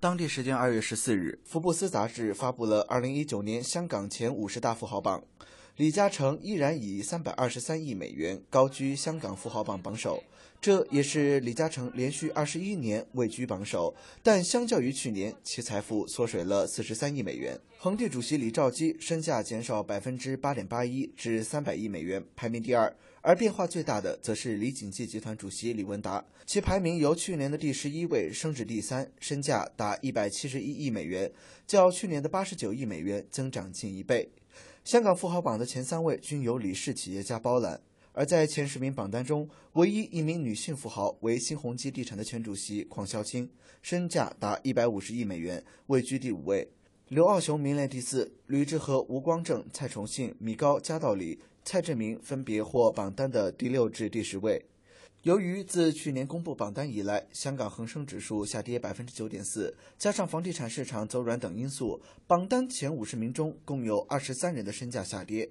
当地时间二月十四日，福布斯杂志发布了二零一九年香港前五十大富豪榜。李嘉诚依然以三百二十三亿美元高居香港富豪榜榜首，这也是李嘉诚连续二十一年位居榜首。但相较于去年，其财富缩水了四十三亿美元。恒地主席李兆基身价减少百分之八点八一，至三百亿美元，排名第二。而变化最大的则是李锦记集团主席李文达，其排名由去年的第十一位升至第三，身价达一百七十一亿美元，较去年的八十九亿美元增长近一倍。香港富豪榜的前三位均由李氏企业家包揽，而在前十名榜单中，唯一一名女性富豪为新鸿基地产的前主席邝肖青，身价达一百五十亿美元，位居第五位。刘傲雄名列第四，吕志和、吴光正、蔡崇信、米高、加道理、蔡志明分别获榜单的第六至第十位。由于自去年公布榜单以来，香港恒生指数下跌百分之九点四，加上房地产市场走软等因素，榜单前五十名中共有二十三人的身价下跌。